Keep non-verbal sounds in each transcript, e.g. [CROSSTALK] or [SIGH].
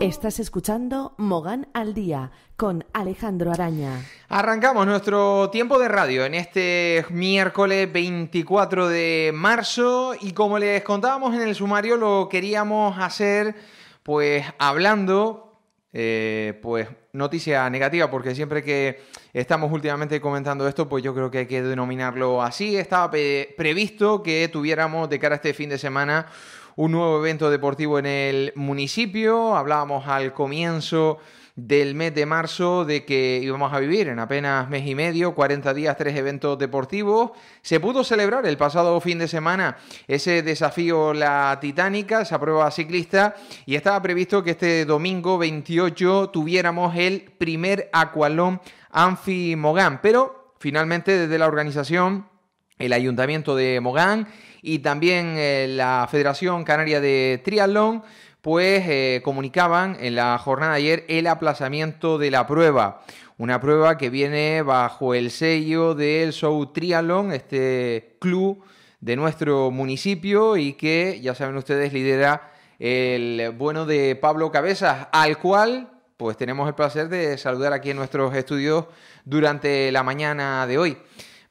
Estás escuchando Mogán al Día con Alejandro Araña. Arrancamos nuestro tiempo de radio en este miércoles 24 de marzo y como les contábamos en el sumario lo queríamos hacer pues hablando eh, pues noticia negativa porque siempre que estamos últimamente comentando esto pues yo creo que hay que denominarlo así. Estaba previsto que tuviéramos de cara a este fin de semana un nuevo evento deportivo en el municipio. Hablábamos al comienzo del mes de marzo de que íbamos a vivir en apenas mes y medio, 40 días, tres eventos deportivos. Se pudo celebrar el pasado fin de semana ese desafío La Titánica, esa prueba ciclista, y estaba previsto que este domingo 28 tuviéramos el primer Aqualón Anfi Mogán, pero finalmente desde la organización el Ayuntamiento de Mogán y también eh, la Federación Canaria de Triatlón, pues eh, comunicaban en la jornada de ayer el aplazamiento de la prueba. Una prueba que viene bajo el sello del Show Triatlón, este club de nuestro municipio y que, ya saben ustedes, lidera el bueno de Pablo Cabezas, al cual pues tenemos el placer de saludar aquí en nuestros estudios durante la mañana de hoy.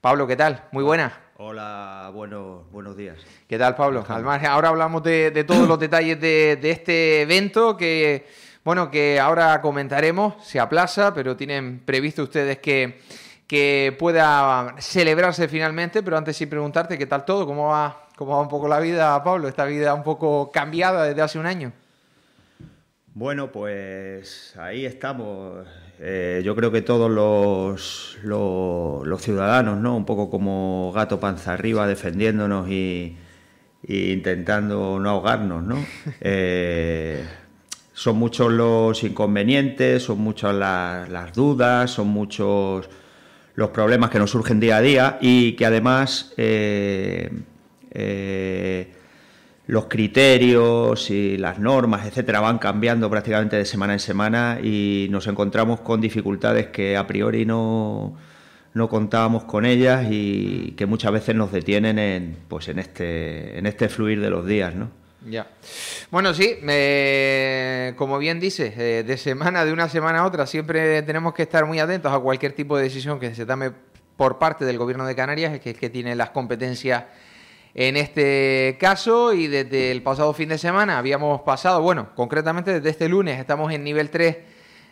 Pablo, ¿qué tal? Muy buenas. Hola, buenos, buenos días. ¿Qué tal, Pablo? Además, ahora hablamos de, todos los detalles de, este evento que, bueno, que ahora comentaremos, se aplaza, pero tienen previsto ustedes que, que pueda celebrarse finalmente, pero antes sí preguntarte qué tal todo, cómo va, cómo va un poco la vida, Pablo, esta vida un poco cambiada desde hace un año. Bueno, pues ahí estamos. Eh, yo creo que todos los, los, ciudadanos, ¿no? Un poco como gato panza arriba, defendiéndonos y, intentando no ahogarnos, ¿no? [LAUGHS] Eh, son muchos los inconvenientes, son muchas las, dudas, son muchos los problemas que nos surgen día a día y que además eh, los criterios y las normas, etcétera, van cambiando prácticamente de semana en semana y nos encontramos con dificultades que a priori no, no contábamos con ellas y que muchas veces nos detienen en, pues en, este, en este fluir de los días, ¿no? Ya. Bueno, sí, como bien dices, eh, de semana, de una semana a otra, siempre tenemos que estar muy atentos a cualquier tipo de decisión que se tome por parte del Gobierno de Canarias, que es que tiene las competencias en este caso y desde el pasado fin de semana habíamos pasado, bueno, concretamente desde este lunes estamos en nivel 3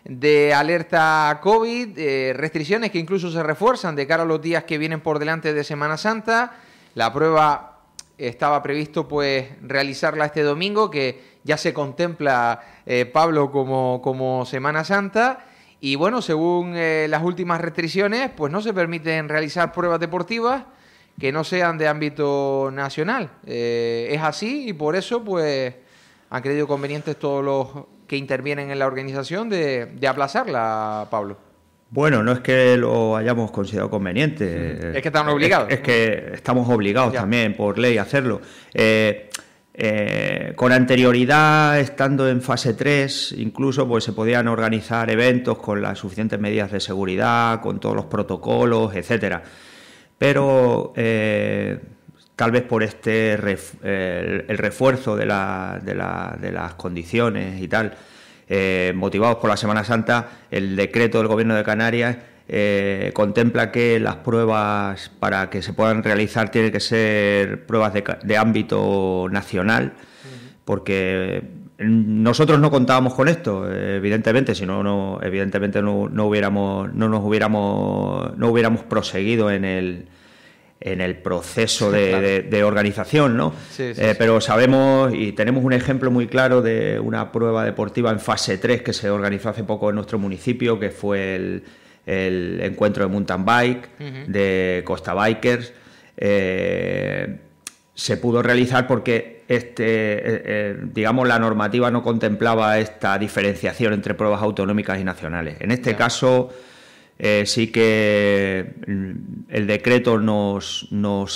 de alerta COVID, eh, restricciones que incluso se refuerzan de cara a los días que vienen por delante de Semana Santa. La prueba estaba previsto pues realizarla este domingo, que ya se contempla eh, Pablo como, como Semana Santa. Y bueno, según eh, las últimas restricciones, pues no se permiten realizar pruebas deportivas, que no sean de ámbito nacional. Eh, es así y por eso pues han creído convenientes todos los que intervienen en la organización de, aplazarla, Pablo. Bueno, no es que lo hayamos considerado conveniente. Es que estamos obligados. Es, que estamos obligados también por ley a hacerlo. Eh, eh, con anterioridad, estando en fase 3, incluso pues, se podían organizar eventos con las suficientes medidas de seguridad, con todos los protocolos, etcétera pero eh, tal vez por este eh, el, refuerzo de, la, de, las condiciones y tal, eh, motivados por la Semana Santa, el decreto del Gobierno de Canarias contempla que las pruebas para que se puedan realizar tienen que ser pruebas de, de ámbito nacional, porque nosotros no contábamos con esto, evidentemente, si no, evidentemente no, hubiéramos, no nos hubiéramos, no hubiéramos proseguido en el, en el proceso de, organización, ¿no? Eh, pero sabemos y tenemos un ejemplo muy claro de una prueba deportiva en fase 3 que se organizó hace poco en nuestro municipio, que fue el, encuentro de mountain bike, de Costa Bikers. Eh, se pudo realizar porque este, eh, eh, digamos, la normativa no contemplaba esta diferenciación entre pruebas autonómicas y nacionales. En este caso, eh, sí que mm, el decreto nos,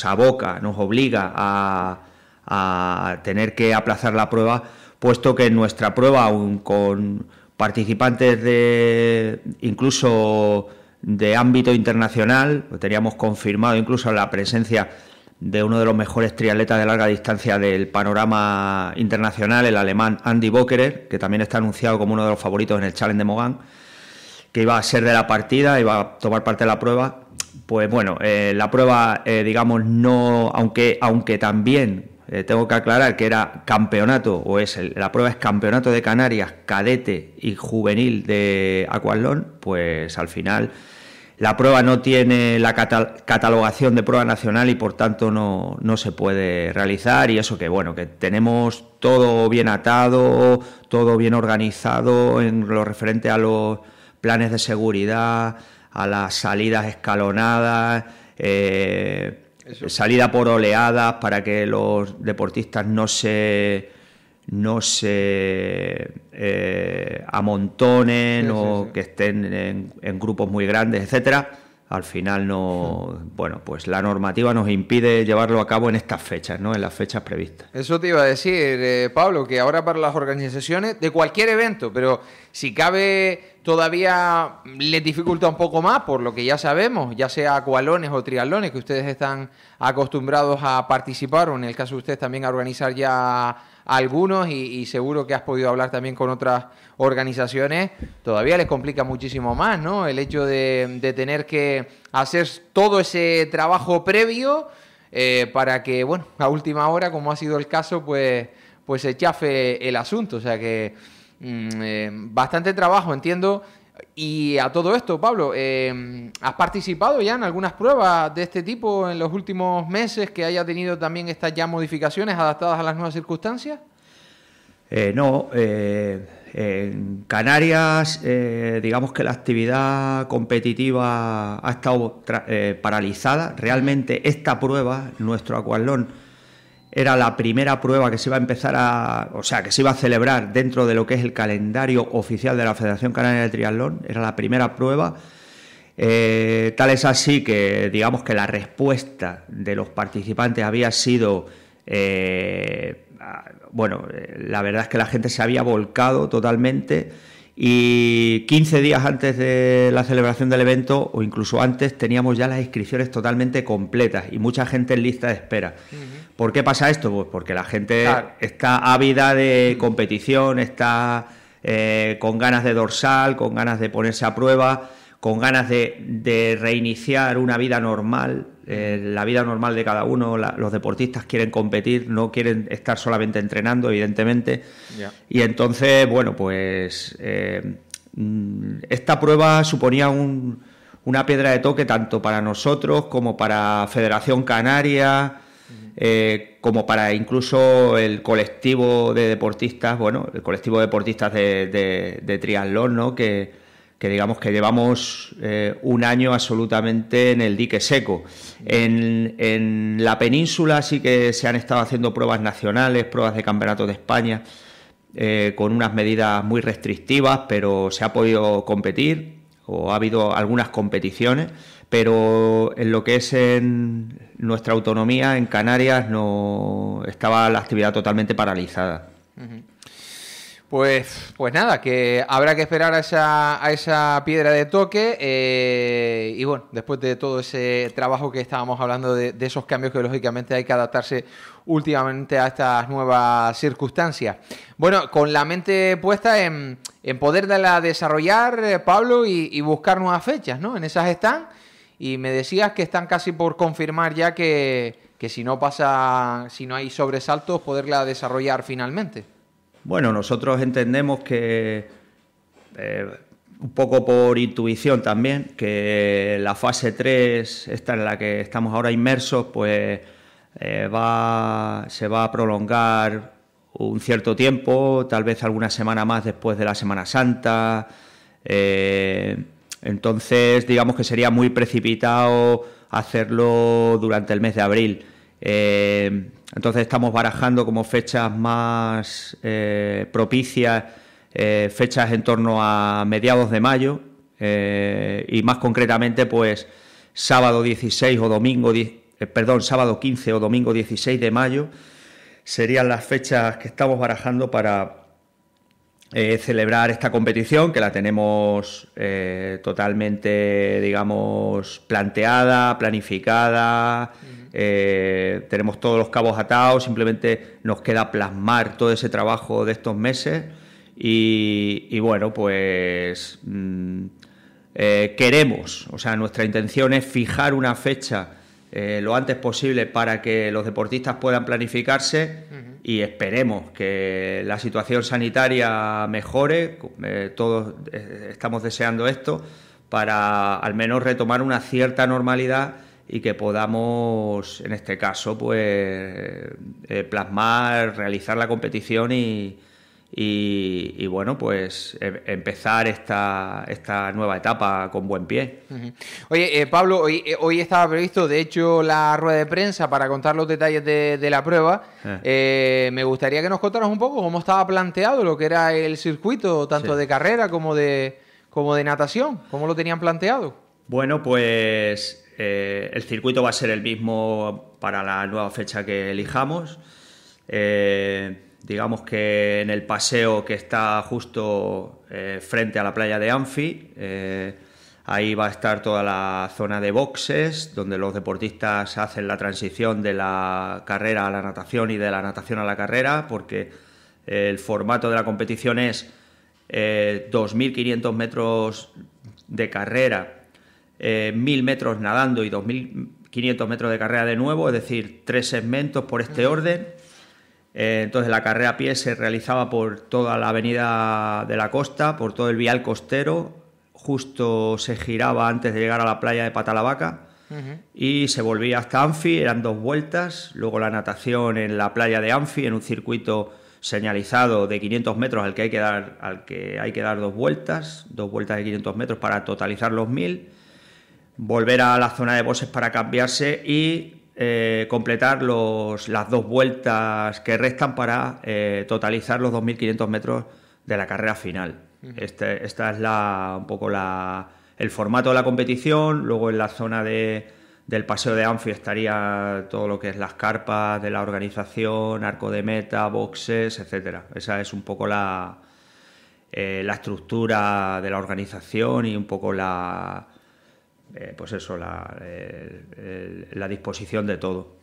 aboca, nos obliga a, tener que aplazar la prueba, puesto que en nuestra prueba, con participantes de incluso de ámbito internacional, teníamos confirmado incluso la presencia de uno de los mejores triatletas de larga distancia del panorama internacional, el alemán Andy Bokerer, que también está anunciado como uno de los favoritos en el Challenge de Mogán, que iba a ser de la partida, iba a tomar parte de la prueba. Pues bueno, eh, la prueba, eh, digamos, no, aunque, aunque también eh, tengo que aclarar que era campeonato, o es el, la prueba es campeonato de Canarias, cadete y juvenil de Aqualón... pues al final la prueba no tiene la catalogación de prueba nacional y por tanto no, se puede realizar y eso que bueno, que tenemos todo bien atado, todo bien organizado en lo referente a los planes de seguridad, a las salidas escalonadas, eh, salida por oleadas para que los deportistas no se no se eh, amontonen o que estén en, grupos muy grandes, etcétera. Al final no, hmm. bueno, pues la normativa nos impide llevarlo a cabo en estas fechas, ¿no? En las fechas previstas. Eso te iba a decir, eh, Pablo, que ahora para las organizaciones de cualquier evento, pero si cabe todavía les dificulta un poco más, por lo que ya sabemos, ya sea acualones o trialones, que ustedes están acostumbrados a participar, o en el caso de ustedes también a organizar ya algunos y, seguro que has podido hablar también con otras organizaciones, todavía les complica muchísimo más, ¿no? El hecho de, tener que hacer todo ese trabajo previo eh, para que, bueno, a última hora, como ha sido el caso, pues, pues se chafe el asunto. O sea que mm, eh, bastante trabajo, entiendo, y a todo esto, Pablo, eh, ¿has participado ya en algunas pruebas de este tipo en los últimos meses que haya tenido también estas ya modificaciones adaptadas a las nuevas circunstancias? Eh, no, eh, en Canarias digamos que la actividad competitiva ha estado paralizada. Realmente esta prueba, nuestro acuarlón era la primera prueba que se iba a empezar a, o sea, que se iba a celebrar dentro de lo que es el calendario oficial de la Federación Canaria de Triatlón, era la primera prueba. Eh, tal es así que, digamos que la respuesta de los participantes había sido, eh, bueno, la verdad es que la gente se había volcado totalmente y 15 días antes de la celebración del evento o incluso antes teníamos ya las inscripciones totalmente completas y mucha gente en lista de espera. ¿Por qué pasa esto? Pues porque la gente está ávida de mm. competición, está eh, con ganas de dorsal, con ganas de ponerse a prueba, con ganas de, reiniciar una vida normal, eh, la vida normal de cada uno. los deportistas quieren competir, no quieren estar solamente entrenando, evidentemente. Y entonces, bueno, pues eh, mm, esta prueba suponía una piedra de toque tanto para nosotros como para Federación Canaria eh, como para incluso el colectivo de deportistas, bueno, el colectivo de deportistas de, triatlón, ¿no? Que, que digamos que llevamos eh, un año absolutamente en el dique seco. En, la península sí que se han estado haciendo pruebas nacionales, pruebas de campeonato de España, eh, con unas medidas muy restrictivas, pero se ha podido competir o ha habido algunas competiciones pero en lo que es en nuestra autonomía, en Canarias, no estaba la actividad totalmente paralizada. Pues, pues nada, que habrá que esperar a esa, a esa piedra de toque. Eh, y bueno, después de todo ese trabajo que estábamos hablando de, esos cambios que lógicamente hay que adaptarse últimamente a estas nuevas circunstancias. Bueno, con la mente puesta en, en poder desarrollar, eh, Pablo, y, buscar nuevas fechas, ¿no? En esas están. Y me decías que están casi por confirmar ya que, si no pasa, si no hay sobresaltos, poderla desarrollar finalmente. Bueno, nosotros entendemos que, eh, un poco por intuición también, que la fase 3, esta en la que estamos ahora inmersos, pues eh, se va a prolongar un cierto tiempo, tal vez alguna semana más después de la Semana Santa. Eh, entonces, digamos que sería muy precipitado hacerlo durante el mes de abril. Eh, entonces estamos barajando como fechas más eh, propicias, eh, fechas en torno a mediados de mayo y más concretamente pues sábado 16 o domingo, perdón, sábado 15 o domingo 16 de mayo serían las fechas que estamos barajando para, eh, celebrar esta competición, que la tenemos eh, totalmente, digamos, planteada, planificada, eh, tenemos todos los cabos atados, simplemente nos queda plasmar todo ese trabajo de estos meses y, bueno, pues mm, queremos, o sea, nuestra intención es fijar una fecha lo antes posible para que los deportistas puedan planificarse y esperemos que la situación sanitaria mejore, eh, todos eh, estamos deseando esto, para al menos retomar una cierta normalidad y que podamos, en este caso, pues eh, plasmar, realizar la competición y, y, bueno, pues em, empezar esta, esta, nueva etapa con buen pie. Oye, eh, Pablo, hoy, eh, hoy, estaba previsto, de hecho, la rueda de prensa para contar los detalles de, la prueba. Eh. me gustaría que nos contaras un poco cómo estaba planteado lo que era el circuito, tanto de carrera como de, como de natación, cómo lo tenían planteado. Bueno, pues el circuito va a ser el mismo para la nueva fecha que elijamos. Eh, digamos que en el paseo que está justo eh, frente a la playa de Anfi. Eh, ahí va a estar toda la zona de boxes, donde los deportistas hacen la transición de la carrera a la natación y de la natación a la carrera, porque el formato de la competición es 2.500 eh, metros de carrera, 1.000 metros nadando y 2.500 metros de carrera de nuevo, es decir, tres segmentos por este orden eh, entonces la carrera a pie se realizaba por toda la avenida de la costa, por todo el vial costero, justo se giraba antes de llegar a la playa de Patalavaca y se volvía hasta Anfi, eran dos vueltas, luego la natación en la playa de Anfi, en un circuito señalizado de 500 metros al que hay que dar, al que hay que dar dos vueltas, dos vueltas de 500 metros para totalizar los 1000, volver a la zona de bosses para cambiarse y eh, completar los, las dos vueltas que restan para eh, totalizar los 2.500 metros de la carrera final. Este, esta es la, un poco la, el formato de la competición. Luego en la zona de, del paseo de Anfi estaría todo lo que es las carpas de la organización, arco de meta, boxes, etcétera. Esa es un poco la, eh, la estructura de la organización y un poco la, eh, pues eso, eh, la, disposición de todo.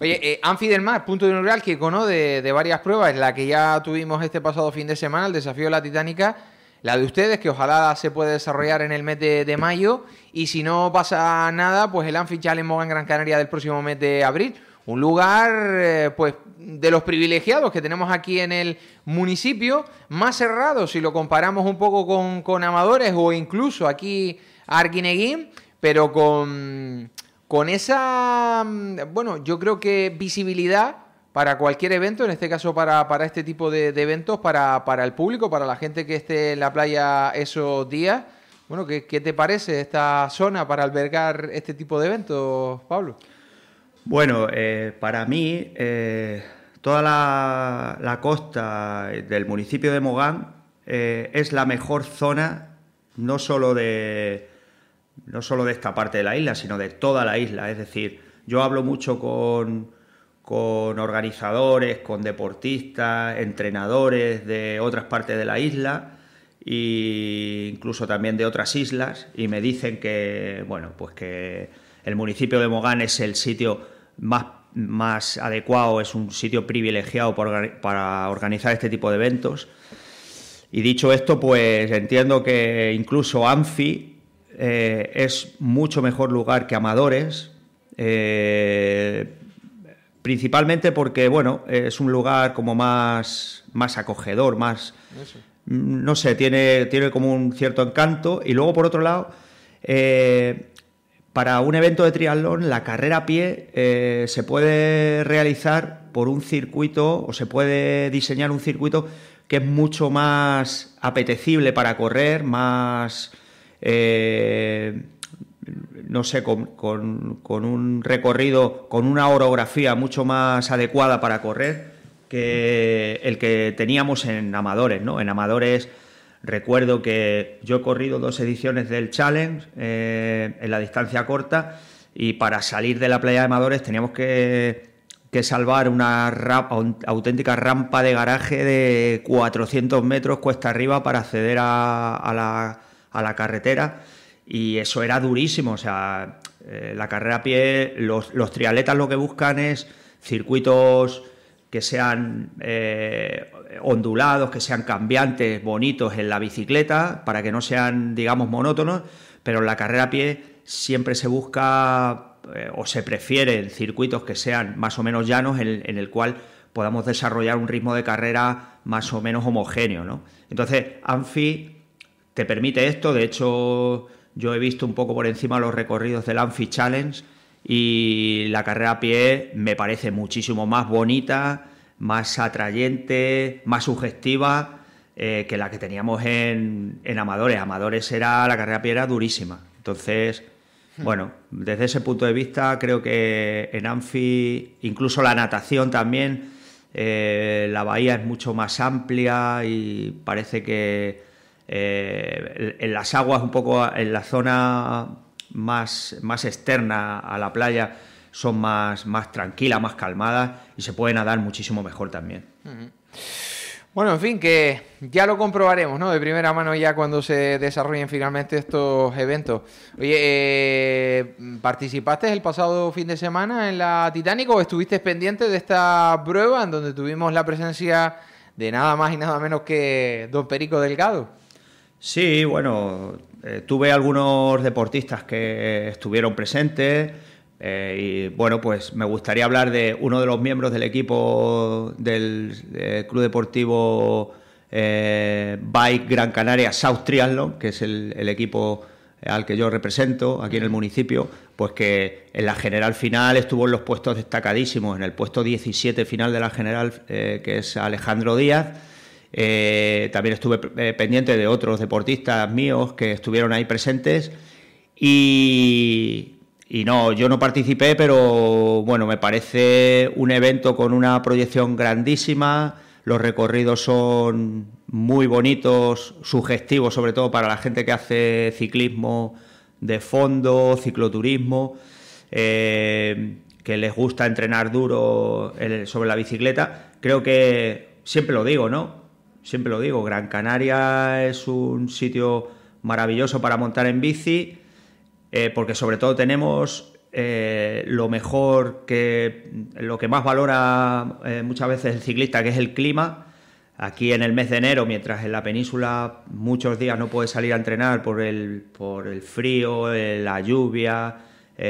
Oye, eh, Anfi del Mar, punto de un real que conoce de, varias pruebas, la que ya tuvimos este pasado fin de semana, el desafío de la Titánica, la de ustedes, que ojalá se pueda desarrollar en el mes de, mayo, y si no pasa nada, pues el Anfi Challenge en Gran Canaria del próximo mes de abril. Un lugar, eh, pues, de los privilegiados que tenemos aquí en el municipio, más cerrado si lo comparamos un poco con, con Amadores o incluso aquí Arguineguín, pero con, con esa, mm, bueno, yo creo que visibilidad para cualquier evento, en este caso para, este tipo de, eventos, para, el público, para la gente que esté en la playa esos días. Bueno, ¿qué, te parece esta zona para albergar este tipo de eventos, Pablo? Bueno, eh, para mí, eh, toda la, la, costa del municipio de Mogán eh, es la mejor zona, no solo de, no solo de esta parte de la isla, sino de toda la isla. Es decir, yo hablo mucho con, con organizadores, con deportistas, entrenadores de otras partes de la isla e incluso también de otras islas y me dicen que bueno pues que el municipio de Mogán es el sitio más, más adecuado, es un sitio privilegiado para, para organizar este tipo de eventos. Y dicho esto, pues entiendo que incluso Anfi eh, es mucho mejor lugar que Amadores, eh, principalmente porque, bueno, es un lugar como más, más acogedor, más... No sé, tiene, tiene como un cierto encanto. Y luego, por otro lado, eh, para un evento de triatlón, la carrera a pie se puede realizar por un circuito o se puede diseñar un circuito que es mucho más apetecible para correr, más eh, no sé, con, un recorrido, con una orografía mucho más adecuada para correr que el que teníamos en Amadores, ¿no? En Amadores recuerdo que yo he corrido dos ediciones del Challenge eh, en la distancia corta y para salir de la playa de Amadores teníamos que, salvar una auténtica rampa de garaje de 400 metros cuesta arriba para acceder a la a la carretera y eso era durísimo. O sea, eh, la carrera a pie, los, los, trialetas lo que buscan es circuitos que sean eh, ondulados, que sean cambiantes, bonitos en la bicicleta, para que no sean, digamos, monótonos, pero en la carrera a pie siempre se busca eh, o se prefieren circuitos que sean más o menos llanos en, en el cual podamos desarrollar un ritmo de carrera más o menos homogéneo. ¿no? Entonces, Anfi te permite esto. De hecho, yo he visto un poco por encima los recorridos del Amphi Challenge y la carrera a pie me parece muchísimo más bonita, más atrayente, más sugestiva eh, que la que teníamos en, en, Amadores. Amadores era la carrera a pie era durísima. Entonces, hmm. bueno, desde ese punto de vista creo que en Amphi, incluso la natación también, eh, la bahía es mucho más amplia y parece que eh, en las aguas un poco, en la zona más, más externa a la playa, son más, más tranquilas, más calmadas y se puede nadar muchísimo mejor también. Bueno, en fin, que ya lo comprobaremos, ¿no? De primera mano ya cuando se desarrollen finalmente estos eventos. Oye, eh, ¿participaste el pasado fin de semana en la Titanic o estuviste pendiente de esta prueba en donde tuvimos la presencia de nada más y nada menos que don Perico Delgado? Sí, bueno, eh, tuve algunos deportistas que estuvieron presentes. Eh, y bueno, pues me gustaría hablar de uno de los miembros del equipo del eh, Club Deportivo Bike Gran Canaria South que es el, el, equipo al que yo represento aquí en el municipio, pues que en la general final estuvo en los puestos destacadísimos, en el puesto 17 final de la general, que es Alejandro Díaz eh, también estuve eh, pendiente de otros deportistas míos que estuvieron ahí presentes. Y, no, yo no participé, pero bueno, me parece un evento con una proyección grandísima. Los recorridos son muy bonitos, sugestivos, sobre todo para la gente que hace ciclismo de fondo, cicloturismo, eh, que les gusta entrenar duro sobre la bicicleta. Creo que, siempre lo digo, ¿no? Siempre lo digo, Gran Canaria es un sitio maravilloso para montar en bici, eh, porque sobre todo tenemos eh, lo mejor que lo que más valora eh, muchas veces el ciclista, que es el clima. Aquí en el mes de enero, mientras en la península muchos días no puedes salir a entrenar por el, por el frío, la lluvia, etc.,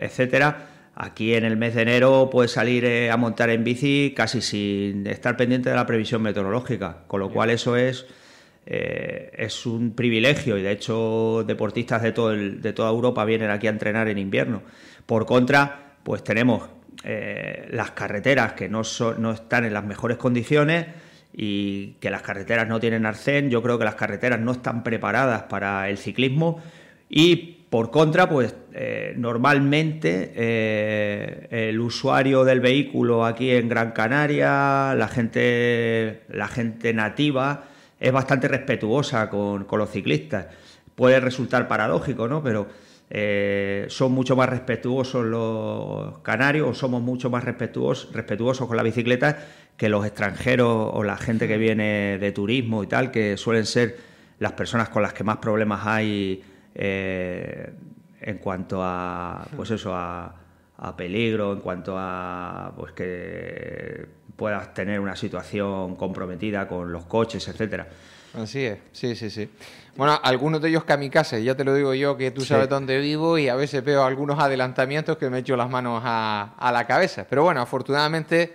etcétera, Aquí en el mes de enero puedes salir eh, a montar en bici casi sin estar pendiente de la previsión meteorológica, con lo cual eso es, eh, es un privilegio y de hecho deportistas de, todo de toda Europa vienen aquí a entrenar en invierno. Por contra, pues tenemos eh, las carreteras que no, no están en las mejores condiciones y que las carreteras no tienen arcén, yo creo que las carreteras no están preparadas para el ciclismo y por contra, pues eh, normalmente eh, el usuario del vehículo aquí en Gran Canaria, la gente, la gente nativa, es bastante respetuosa con, los ciclistas. Puede resultar paradójico, ¿no? Pero eh, son mucho más respetuosos los canarios o somos mucho más respetuosos, respetuosos con la bicicleta que los extranjeros o la gente que viene de turismo y tal, que suelen ser las personas con las que más problemas hay en cuanto a, pues eso, a, peligro, en cuanto a pues que puedas tener una situación comprometida con los coches, etcétera. Así es, sí, sí, sí. Bueno, algunos de ellos kamikaze, ya te lo digo yo que tú sabes dónde vivo y a veces veo algunos adelantamientos que me echo las manos a, la cabeza. Pero bueno, afortunadamente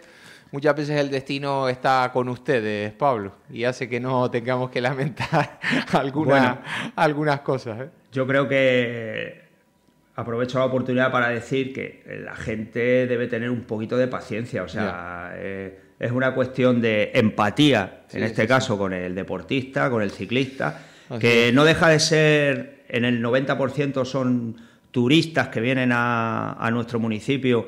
muchas veces el destino está con ustedes, Pablo, y hace que no tengamos que lamentar [LAUGHS] algunas cosas. ¿eh? Yo creo que aprovecho la oportunidad para decir que la gente debe tener un poquito de paciencia, o sea, eh, es una cuestión de empatía, en este caso, con el deportista, con el ciclista, que no deja de ser, en el 90% son turistas que vienen a, nuestro municipio.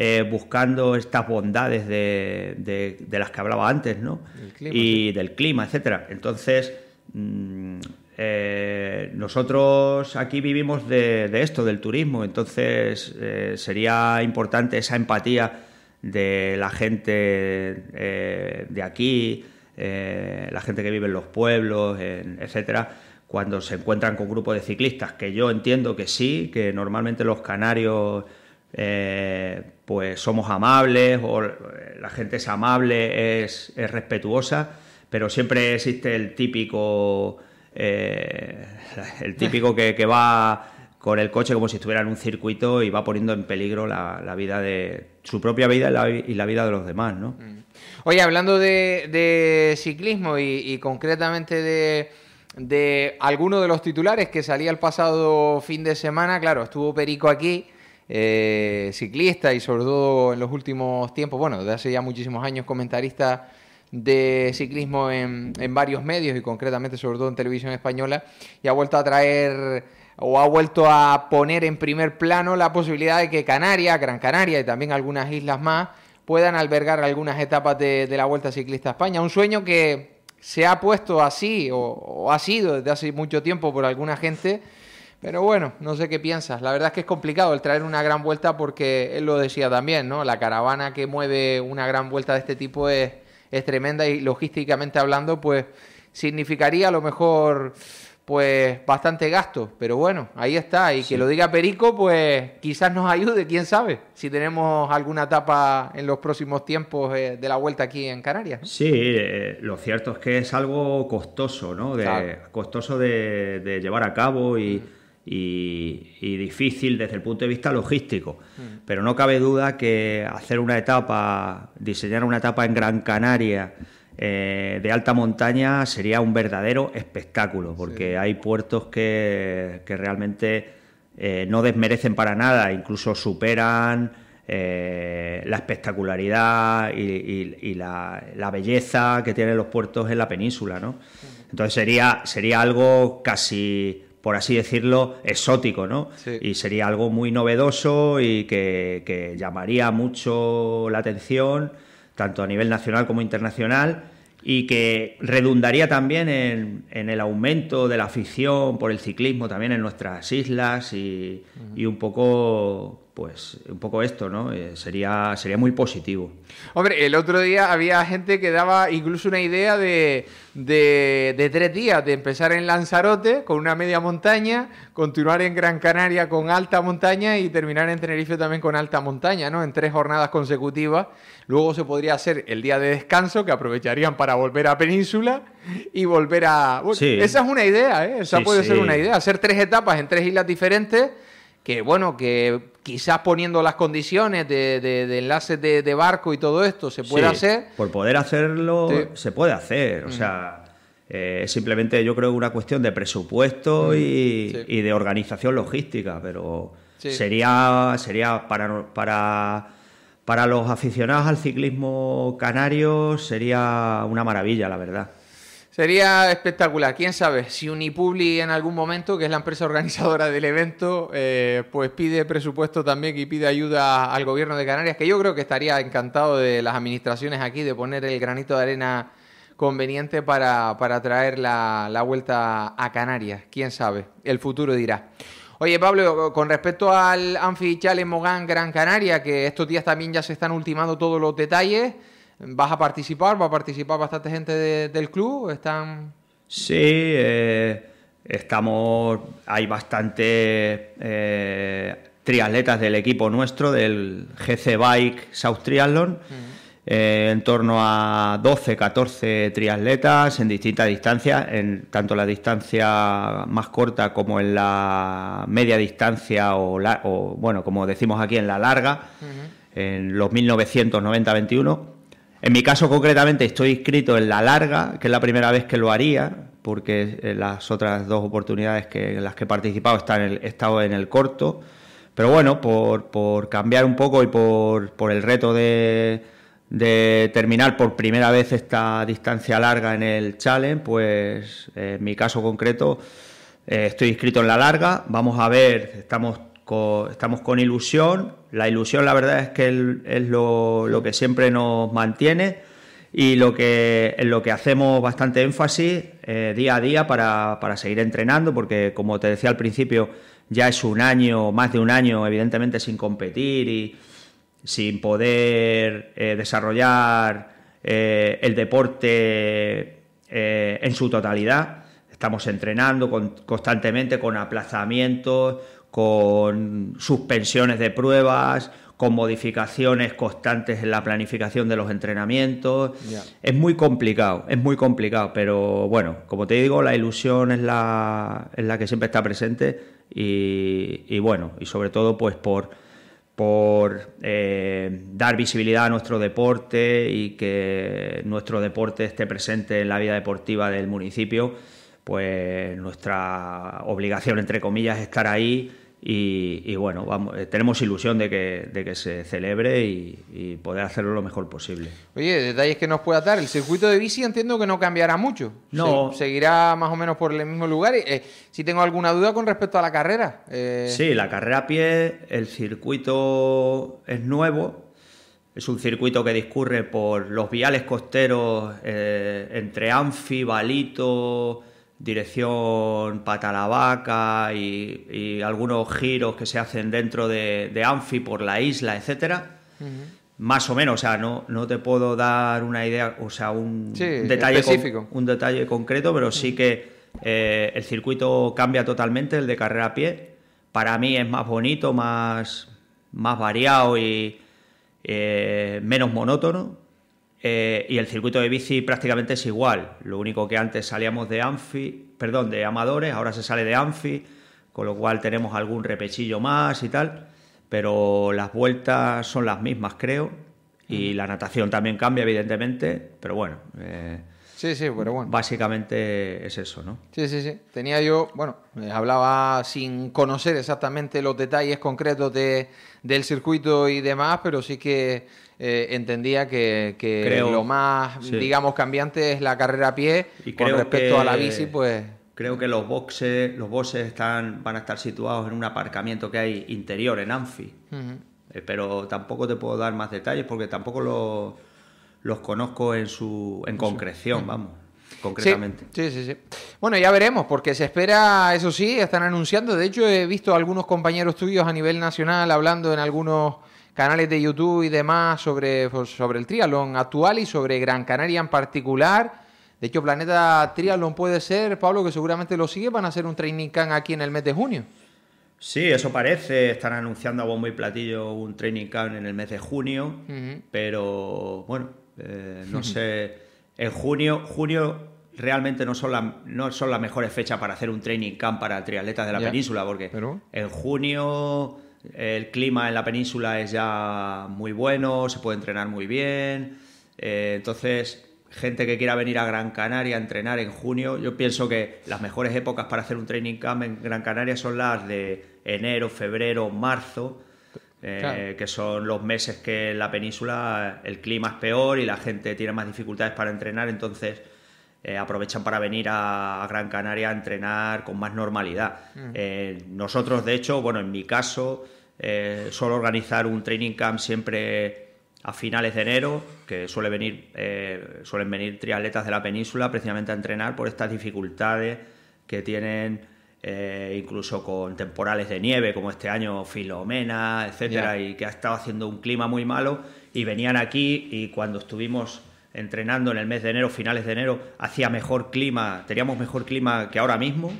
Eh, buscando estas bondades de, las que hablaba antes, ¿no? y del clima, etcétera. Entonces, mm, eh, nosotros aquí vivimos de, esto, del turismo, entonces eh, sería importante esa empatía de la gente eh, de aquí, eh, la gente que vive en los pueblos, etcétera, cuando se encuentran con grupos de ciclistas, que yo entiendo que sí, que normalmente los canarios pues somos amables o la gente es amable, es respetuosa, pero siempre existe el típico eh, el típico que, va con el coche como si estuviera en un circuito y va poniendo en peligro la, vida de su propia vida y la, vida de los demás, ¿no? Mm. Oye, hablando de, ciclismo y, concretamente de, alguno de los titulares que salía el pasado fin de semana. Claro, estuvo Perico aquí, eh, ciclista y sobre todo en los últimos tiempos, bueno, desde hace ya muchísimos años comentarista de ciclismo en, en varios medios y concretamente sobre todo en televisión española y ha vuelto a traer o ha vuelto a poner en primer plano la posibilidad de que Canarias, Gran Canaria y también algunas islas más puedan albergar algunas etapas de, la Vuelta Ciclista a España. Un sueño que se ha puesto así o, ha sido desde hace mucho tiempo por alguna gente, pero bueno, no sé qué piensas. La verdad es que es complicado el traer una gran vuelta porque él lo decía también, ¿no? La caravana que mueve una gran vuelta de este tipo es es tremenda y logísticamente hablando, pues significaría a lo mejor pues bastante gasto, pero bueno, ahí está. Y que lo diga Perico, pues quizás nos ayude, quién sabe, si tenemos alguna etapa en los próximos tiempos eh, de la vuelta aquí en Canarias. Sí, eh, lo cierto es que es algo costoso, ¿no? De, Costoso de, llevar a cabo y... Mm y, difícil desde el punto de vista logístico. Mm. Pero no cabe duda que hacer una etapa, diseñar una etapa en Gran Canaria, eh, de alta montaña sería un verdadero espectáculo, porque hay puertos que, realmente eh, no desmerecen para nada, incluso superan eh, la espectacularidad y, la, belleza que tienen los puertos en la península. Entonces sería, sería algo casi por así decirlo, exótico, ¿no? Y sería algo muy novedoso y que, llamaría mucho la atención, tanto a nivel nacional como internacional, y que redundaría también en, el aumento de la afición por el ciclismo también en nuestras islas y, y un poco pues un poco esto, ¿no? Eh, sería, sería muy positivo. Hombre, el otro día había gente que daba incluso una idea de, tres días, de empezar en Lanzarote con una media montaña, continuar en Gran Canaria con alta montaña y terminar en Tenerife también con alta montaña, ¿no? En tres jornadas consecutivas. Luego se podría hacer el día de descanso, que aprovecharían para volver a Península y volver a... Esa es una idea, ¿eh? Esa puede ser una idea, hacer tres etapas en tres islas diferentes que bueno, que quizás poniendo las condiciones de, enlaces de, barco y todo esto se puede hacer. Por poder hacerlo, se puede hacer. O mm. sea, eh, simplemente yo creo que una cuestión de presupuesto mm, y, de organización logística, pero sería, sería para, para, para los aficionados al ciclismo canario, sería una maravilla, la verdad. Sería espectacular. Quién sabe si Unipubli en algún momento, que es la empresa organizadora del evento, eh, pues pide presupuesto también y pide ayuda al gobierno de Canarias, que yo creo que estaría encantado de las administraciones aquí de poner el granito de arena conveniente para, traer la, vuelta a Canarias. Quién sabe, el futuro dirá. Oye, Pablo, con respecto al Anfi Mogán Gran Canaria, que estos días también ya se están ultimando todos los detalles. ¿Vas a participar? ¿Va a participar bastante gente del club? ¿Están...? Sí, eh, estamos... Hay bastante eh, triatletas del equipo nuestro, del GC Bike South Triathlon. Eh, en torno a 12, 14 triatletas en distintas distancias, en tanto la distancia más corta como en la media distancia o, bueno, como decimos aquí, en la larga, en los 1990-21 en mi caso concretamente estoy inscrito en la larga, que es la primera vez que lo haría, porque eh, las otras dos oportunidades que, en las que he participado están he estado en el corto. Pero bueno, por, por cambiar un poco y por, por el reto de, de, terminar por primera vez esta distancia larga en el challenge, pues en mi caso concreto eh, estoy inscrito en la larga. Vamos a ver, estamos estamos con ilusión. La ilusión, la verdad, es que es lo, que siempre nos mantiene y lo que, en lo que hacemos bastante énfasis eh, día a día para, para, seguir entrenando, porque como te decía al principio, ya es un año, más de un año, evidentemente, sin competir y sin poder eh, desarrollar eh, el deporte en su totalidad. Estamos entrenando constantemente con aplazamientos, con suspensiones de pruebas, con modificaciones constantes en la planificación de los entrenamientos. Es muy complicado, es muy complicado, pero bueno, como te digo, la ilusión es la, la que siempre está presente y, bueno, y sobre todo pues por, eh, dar visibilidad a nuestro deporte y que nuestro deporte esté presente en la vida deportiva del municipio pues nuestra obligación, entre comillas, es estar ahí y, bueno, vamos, eh, tenemos ilusión de que, se celebre y, poder hacerlo lo mejor posible. Oye, detalles que nos pueda dar. El circuito de bici entiendo que no cambiará mucho. No. seguirá más o menos por el mismo lugar. Eh, si tengo alguna duda con respecto a la carrera. Eh. Sí, la carrera a pie, el circuito es nuevo. Es un circuito que discurre por los viales costeros entre Anfi, Balito, dirección Patalavaca y, algunos giros que se hacen dentro de, Anfi por la isla, etcétera. Más o menos, o sea, no, no te puedo dar una idea, o sea, un, detalle, específico, un detalle concreto, pero sí que eh, el circuito cambia totalmente, el de carrera a pie. Para mí es más bonito, más, más variado y eh, menos monótono. Eh, y el circuito de bici prácticamente es igual. Lo único que antes salíamos de Anfi, perdón, de Amadores, ahora se sale de Anfi, con lo cual tenemos algún repechillo más y tal. Pero las vueltas son las mismas, creo. Y la natación también cambia, evidentemente. Pero bueno. Eh, sí, sí, pero bueno. Básicamente es eso, ¿no? Sí, sí, sí. Tenía yo, bueno, hablaba sin conocer exactamente los detalles concretos de, del circuito y demás, pero sí que eh, entendía que, lo más, digamos, cambiante es la carrera a pie y con respecto a la bici, pues... Creo que los boxes, los boxes están, van a estar situados en un aparcamiento que hay interior, en Anfi. Eh, pero tampoco te puedo dar más detalles porque tampoco los conozco en, su, en concreción, vamos concretamente. Sí, sí, sí, Bueno, ya veremos, porque se espera, eso sí, están anunciando. De hecho, he visto algunos compañeros tuyos a nivel nacional hablando en algunos canales de YouTube y demás sobre, pues, sobre el triatlón actual y sobre Gran Canaria en particular. De hecho, Planeta Triatlón puede ser, Pablo, que seguramente lo sigue, van a hacer un training camp aquí en el mes de junio. Sí, eso parece. Están anunciando a bombo y platillo un training camp en el mes de junio, pero bueno, eh, no [LAUGHS] sé. En junio, junio realmente no son, no son las mejores fechas para hacer un training camp para triatletas de la península, porque en junio el clima en la península es ya muy bueno, se puede entrenar muy bien. Eh, entonces, gente que quiera venir a Gran Canaria a entrenar en junio, yo pienso que las mejores épocas para hacer un training camp en Gran Canaria son las de enero, febrero, marzo, eh, que son los meses que en la península el clima es peor y la gente tiene más dificultades para entrenar, entonces eh, aprovechan para venir a, Gran Canaria a entrenar con más normalidad. Mm. nosotros, de hecho, bueno, en mi caso, eh, suelo organizar un training camp siempre a finales de enero, que suele venir, eh, suelen venir triatletas de la península precisamente a entrenar por estas dificultades que tienen eh, incluso con temporales de nieve como este año Filomena, etcétera, y que ha estado haciendo un clima muy malo y venían aquí y cuando estuvimos entrenando en el mes de enero, finales de enero, hacía mejor clima, teníamos mejor clima que ahora mismo,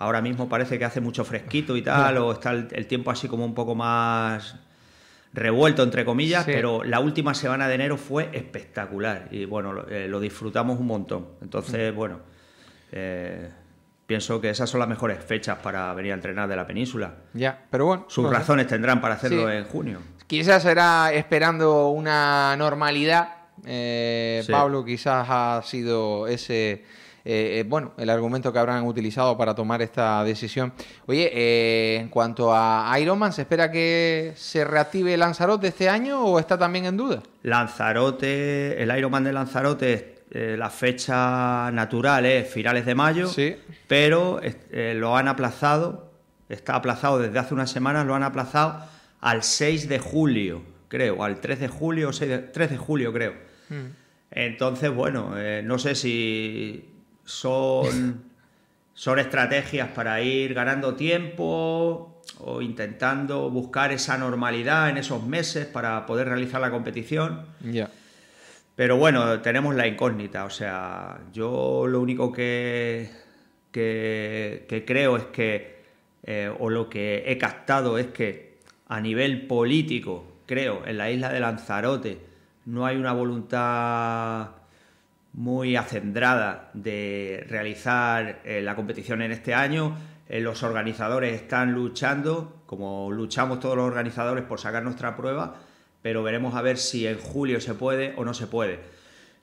ahora mismo parece que hace mucho fresquito y tal, o está el, tiempo así como un poco más revuelto, entre comillas, pero la última semana de enero fue espectacular y bueno, lo, eh, disfrutamos un montón. Entonces, mm. bueno, eh, pienso que esas son las mejores fechas para venir a entrenar de la península. Ya, pero bueno. Sus razones tendrán para hacerlo en junio. Quizás será esperando una normalidad. Eh, Pablo, quizás ha sido ese eh, eh, bueno, el argumento que habrán utilizado para tomar esta decisión. Oye, eh, en cuanto a Ironman, ¿se espera que se reactive Lanzarote este año o está también en duda? Lanzarote, el Ironman de Lanzarote la fecha natural es finales de mayo, sí. pero lo han aplazado, está aplazado desde hace unas semanas, lo han aplazado al 6 de julio, creo, al 3 de julio, 6 de, 3 de julio creo. Mm. Entonces, bueno, no sé si son, son estrategias para ir ganando tiempo o intentando buscar esa normalidad en esos meses para poder realizar la competición. Pero bueno, tenemos la incógnita. O sea, yo lo único que, que, creo es que, eh, o lo que he captado es que a nivel político, creo, en la isla de Lanzarote no hay una voluntad muy acendrada de realizar eh, la competición en este año. Eh, los organizadores están luchando, como luchamos todos los organizadores por sacar nuestra prueba, pero veremos a ver si en julio se puede o no se puede.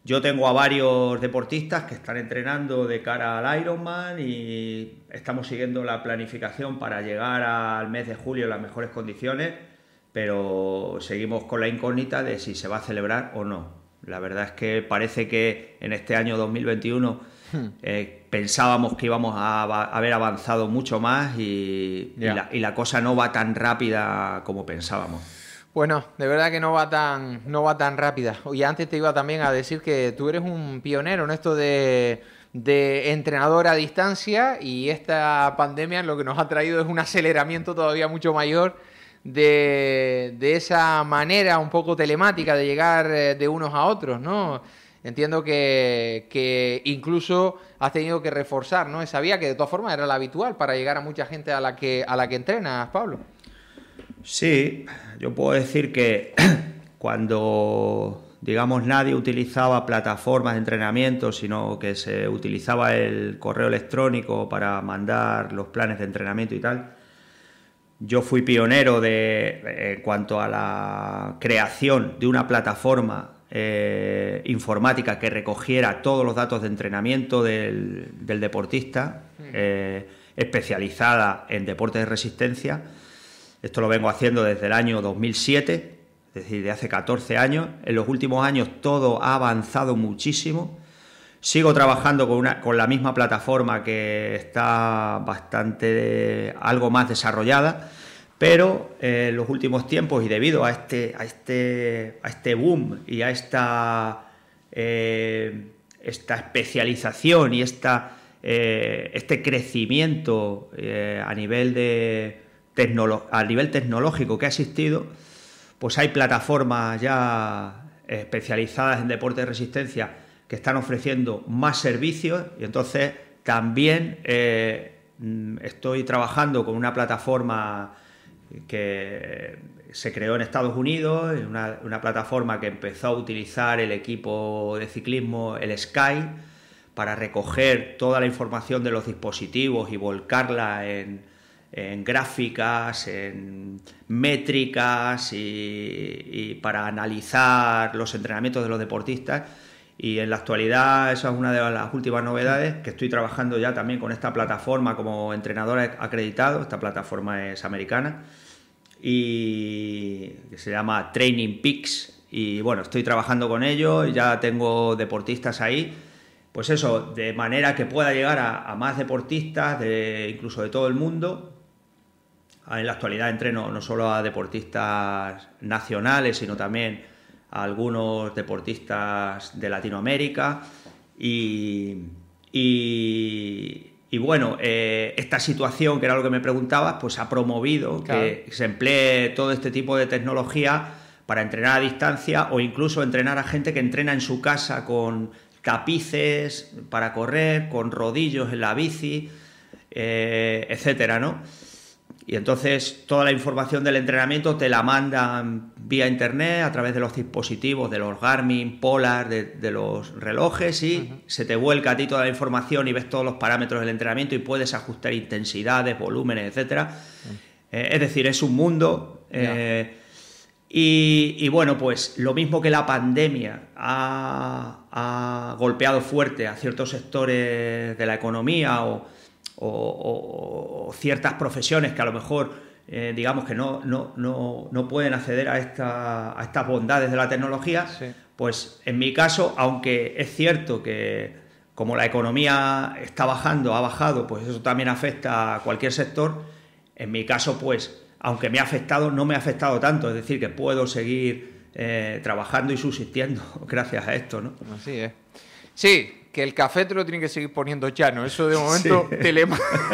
Yo tengo a varios deportistas que están entrenando de cara al Ironman y estamos siguiendo la planificación para llegar al mes de julio en las mejores condiciones, pero seguimos con la incógnita de si se va a celebrar o no. La verdad es que parece que en este año 2021 hmm. eh, pensábamos que íbamos a, haber avanzado mucho más y, la, cosa no va tan rápida como pensábamos. Bueno, de verdad que no va tan, no va tan rápida. Y antes te iba también a decir que tú eres un pionero en esto de, de entrenador a distancia y esta pandemia lo que nos ha traído es un aceleramiento todavía mucho mayor de, esa manera un poco telemática de llegar eh, de unos a otros, ¿no? Entiendo que, incluso has tenido que reforzar, ¿no? Esa vía que de todas formas era la habitual para llegar a mucha gente a la que, a la que entrenas, Pablo. Sí, yo puedo decir que [CLEARS THROAT] cuando digamos, nadie utilizaba plataformas de entrenamiento, sino que se utilizaba el correo electrónico para mandar los planes de entrenamiento y tal. Yo fui pionero de, en cuanto a la creación de una plataforma eh, informática que recogiera todos los datos de entrenamiento del, deportista, mm. eh, especializada en deportes de resistencia. Esto lo vengo haciendo desde el año 2007, es decir, de hace 14 años. En los últimos años todo ha avanzado muchísimo. Sigo trabajando con, la misma plataforma que está bastante, algo más desarrollada, pero en eh, los últimos tiempos y debido a este, a este, este boom y a esta, eh, esta especialización y esta, eh, este crecimiento a, nivel de a nivel tecnológico que ha existido, pues hay plataformas ya especializadas en deporte de resistencia que están ofreciendo más servicios y entonces también eh, estoy trabajando con una plataforma que se creó en Estados Unidos, una, plataforma que empezó a utilizar el equipo de ciclismo, el Sky, para recoger toda la información de los dispositivos y volcarla en, gráficas, en métricas y para analizar los entrenamientos de los deportistas y en la actualidad, esa es una de las últimas novedades, que estoy trabajando ya también con esta plataforma como entrenador acreditado, esta plataforma es americana, y que se llama Training Peaks. Y bueno, estoy trabajando con ellos, ya tengo deportistas ahí, pues eso, de manera que pueda llegar a, a más deportistas, de, incluso de todo el mundo. En la actualidad entreno no solo a deportistas nacionales, sino también a algunos deportistas de Latinoamérica y, bueno, eh, esta situación, que era lo que me preguntabas, pues ha promovido que se emplee todo este tipo de tecnología para entrenar a distancia o incluso entrenar a gente que entrena en su casa con tapices para correr, con rodillos en la bici, eh, etcétera, ¿no? Y entonces toda la información del entrenamiento te la mandan vía internet a través de los dispositivos, de los Garmin, Polar, de, los relojes y se te vuelca a ti toda la información y ves todos los parámetros del entrenamiento y puedes ajustar intensidades, volúmenes, etc. Mm. Eh, es decir, es un mundo. Eh, y, bueno, pues lo mismo que la pandemia ha golpeado fuerte a ciertos sectores de la economía o o, ciertas profesiones que a lo mejor eh, digamos que no, no, pueden acceder a, a estas bondades de la tecnología, pues en mi caso, aunque es cierto que como la economía está bajando, ha bajado, pues eso también afecta a cualquier sector, en mi caso, pues aunque me ha afectado, no me ha afectado tanto, es decir, que puedo seguir eh, trabajando y subsistiendo [LAUGHS] gracias a esto, ¿no? Así es. Sí, que el café te lo tienen que seguir poniendo chano. Eso de momento [LAUGHS] te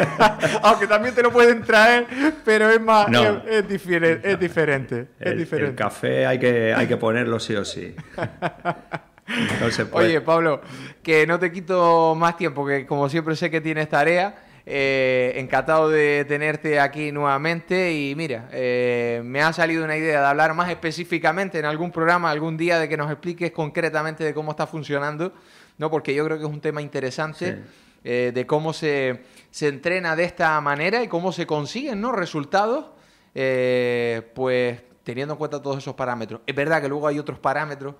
[LAUGHS] Aunque también te lo pueden traer, pero es más, es, diferente, es diferente. El, café hay que, hay que ponerlo sí o sí. [LAUGHS] Oye, Pablo, que no te quito más tiempo, que como siempre sé que tienes tarea. Eh, encantado de tenerte aquí nuevamente y mira, eh, me ha salido una idea de hablar más específicamente en algún programa, algún día, de que nos expliques concretamente de cómo está funcionando ¿no? porque yo creo que es un tema interesante. Eh, de cómo se, se, entrena de esta manera y cómo se consiguen ¿no? resultados, eh, pues teniendo en cuenta todos esos parámetros. Es verdad que luego hay otros parámetros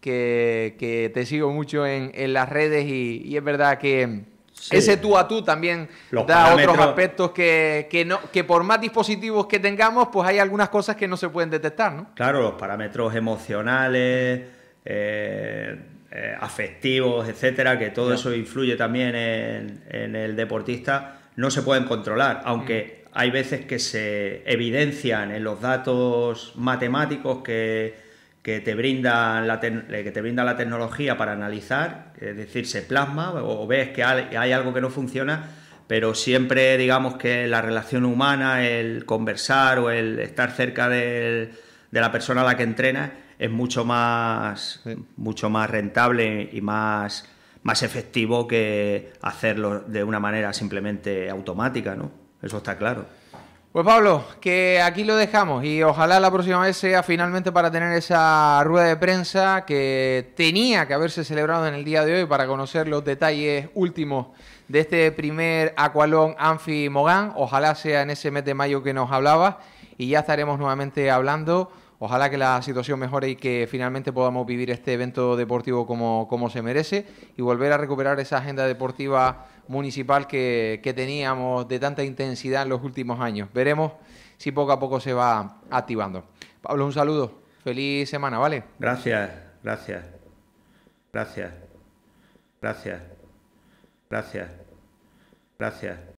que, te sigo mucho en, las redes y, es verdad que ese tú a tú también da otros aspectos que, que, no, que por más dispositivos que tengamos, pues hay algunas cosas que no se pueden detectar, ¿no? Claro, los parámetros emocionales, eh eh, afectivos, etcétera, que todo eso influye también en, el deportista, no se pueden controlar, aunque mm. hay veces que se evidencian en los datos matemáticos que, te, la eh, que te brinda la tecnología para analizar, es decir, se plasma o, ves que hay, algo que no funciona, pero siempre digamos que la relación humana, el conversar o el estar cerca de la persona a la que entrena es mucho más, mucho más rentable y más, más efectivo que hacerlo de una manera simplemente automática, ¿no? Eso está claro. Pues Pablo, que aquí lo dejamos y ojalá la próxima vez sea finalmente para tener esa rueda de prensa que tenía que haberse celebrado en el día de hoy para conocer los detalles últimos de este primer Aqualón Anfi Mogán. Ojalá sea en ese mes de mayo que nos hablaba y ya estaremos nuevamente hablando Ojalá que la situación mejore y que finalmente podamos vivir este evento deportivo como, se merece y volver a recuperar esa agenda deportiva municipal que, que teníamos de tanta intensidad en los últimos años. Veremos si poco a poco se va activando. Pablo, un saludo. Feliz semana, ¿vale? Gracias, gracias. Gracias. Gracias. Gracias. Gracias.